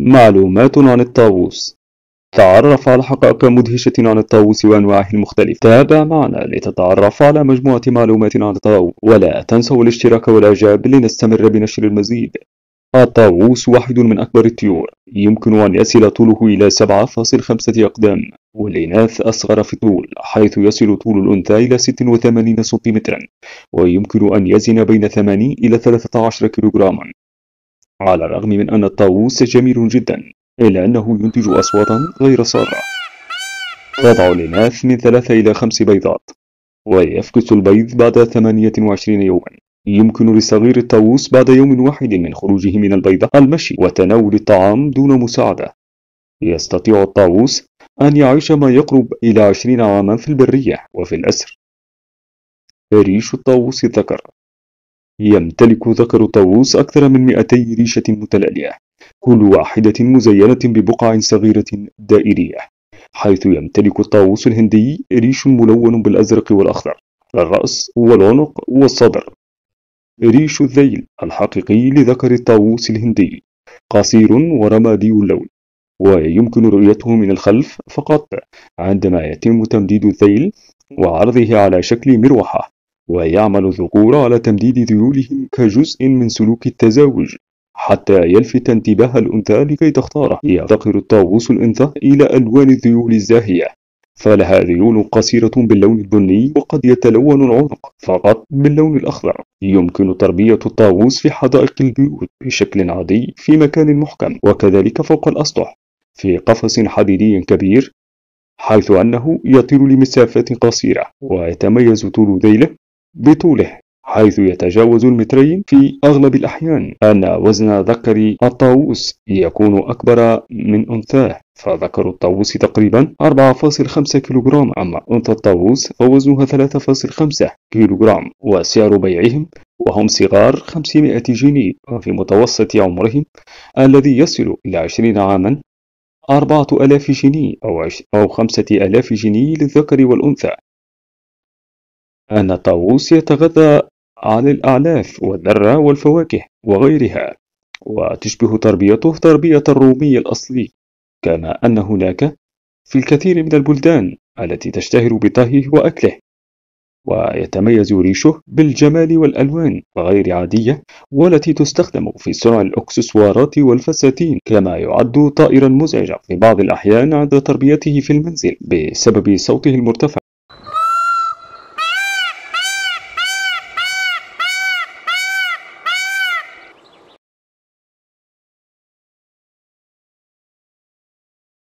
معلومات عن الطاووس تعرف على حقائق مدهشة عن الطاووس وأنواعه المختلفة تابع معنا لتتعرف على مجموعة معلومات عن الطاووس ولا تنسوا الاشتراك والإعجاب لنستمر بنشر المزيد الطاووس واحد من أكبر الطيور يمكن أن يصل طوله إلى 7.5 أقدام والإناث أصغر في الطول حيث يصل طول الأنثى إلى 86 سنتيمترا ويمكن أن يزن بين 8 إلى 13 كيلوغراما على الرغم من أن الطاووس جميل جدا إلا أنه ينتج أصواتا غير سارة تضع الإناث من ثلاثة إلى خمس بيضات ويفقس البيض بعد 28 يوما يمكن لصغير الطاووس بعد يوم واحد من خروجه من البيضة المشي وتناول الطعام دون مساعدة يستطيع الطاووس أن يعيش ما يقرب إلى عشرين عاما في البرية وفي الأسر ريش الطاووس الذكر يمتلك ذكر الطاووس أكثر من 200 ريشة متلألئة كل واحدة مزينة ببقع صغيرة دائرية حيث يمتلك الطاووس الهندي ريش ملون بالأزرق والأخضر الرأس والعنق والصدر ريش الذيل الحقيقي لذكر الطاووس الهندي قصير ورمادي اللون ويمكن رؤيته من الخلف فقط عندما يتم تمديد الذيل وعرضه على شكل مروحة ويعمل الذكور على تمديد ذيولهم كجزء من سلوك التزاوج حتى يلفت انتباه الأنثى لكي تختاره يفتقر الطاووس الأنثى إلى ألوان الذيول الزاهية فلها ذيول قصيرة باللون البني وقد يتلون العنق فقط باللون الأخضر يمكن تربية الطاووس في حدائق البيوت بشكل عادي في مكان محكم وكذلك فوق الأسطح في قفص حديدي كبير حيث أنه يطير لمسافات قصيرة ويتميز طول ذيله بطوله حيث يتجاوز المترين في أغلب الأحيان أن وزن ذكر الطاووس يكون أكبر من أنثاه فذكر الطاووس تقريبا 4.5 كيلوغرام أما أنثى الطاووس فوزنها 3.5 كيلوغرام وسعر بيعهم وهم صغار 500 جنيه وفي متوسط عمرهم الذي يصل إلى 20 عاما 4000 جنيه أو 5000 جنيه للذكر والأنثى أن الطاووس يتغذى على الأعلاف والذرة والفواكه وغيرها وتشبه تربيته تربية الرومي الأصلي كما أن هناك في الكثير من البلدان التي تشتهر بطهيه وأكله ويتميز ريشه بالجمال والألوان غير عادية والتي تستخدم في صنع الأكسسوارات والفساتين كما يعد طائرا مزعجا في بعض الأحيان عند تربيته في المنزل بسبب صوته المرتفع